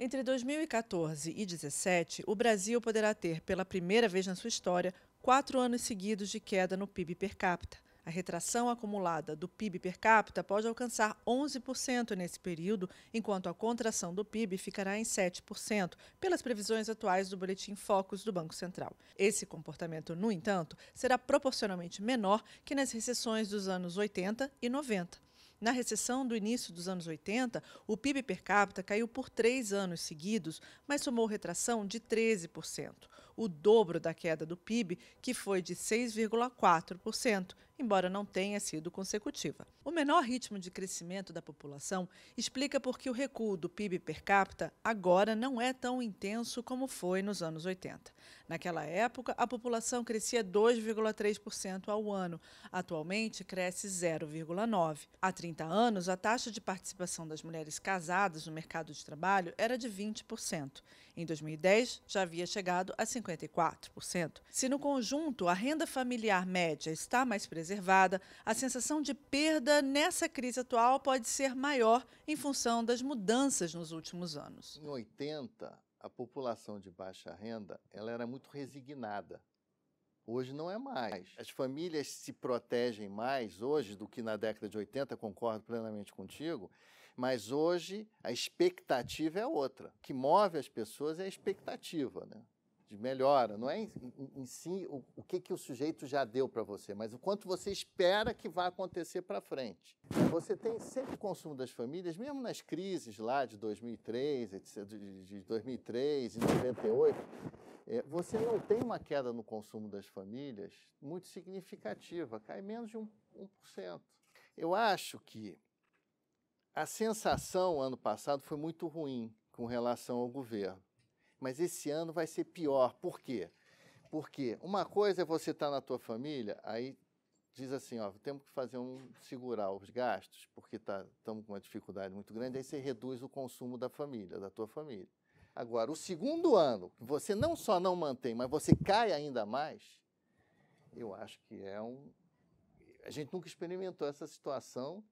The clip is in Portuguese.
Entre 2014 e 2017, o Brasil poderá ter, pela primeira vez na sua história, quatro anos seguidos de queda no PIB per capita. A retração acumulada do PIB per capita pode alcançar 11% nesse período, enquanto a contração do PIB ficará em 7%, pelas previsões atuais do Boletim Focus do Banco Central. Esse comportamento, no entanto, será proporcionalmente menor que nas recessões dos anos 80 e 90. Na recessão do início dos anos 80, o PIB per capita caiu por três anos seguidos, mas somou retração de 13%, o dobro da queda do PIB, que foi de 6,4% embora não tenha sido consecutiva. O menor ritmo de crescimento da população explica por que o recuo do PIB per capita agora não é tão intenso como foi nos anos 80. Naquela época, a população crescia 2,3% ao ano, atualmente cresce 0,9%. Há 30 anos, a taxa de participação das mulheres casadas no mercado de trabalho era de 20%. Em 2010, já havia chegado a 54%. Se no conjunto a renda familiar média está mais presente, a sensação de perda nessa crise atual pode ser maior em função das mudanças nos últimos anos. Em 80, a população de baixa renda ela era muito resignada. Hoje não é mais. As famílias se protegem mais hoje do que na década de 80, concordo plenamente contigo, mas hoje a expectativa é outra. O que move as pessoas é a expectativa, né? de melhora. Não é em, em, em si o, o, que, que o sujeito já deu para você, mas o quanto você espera que vá acontecer para frente. Você tem sempre o consumo das famílias, mesmo nas crises lá de 2003, etc, de, de 2003 e 98, é, você não tem uma queda no consumo das famílias muito significativa, cai menos de 1%. 1%. Eu acho que a sensação ano passado foi muito ruim com relação ao governo. Mas esse ano vai ser pior. Por quê? Porque uma coisa é você estar tá na tua família, aí diz assim, ó, temos que fazer um segurar os gastos, porque estamos tá, com uma dificuldade muito grande, aí você reduz o consumo da família, da tua família. Agora, o segundo ano, você não só não mantém, mas você cai ainda mais, eu acho que é um. A gente nunca experimentou essa situação.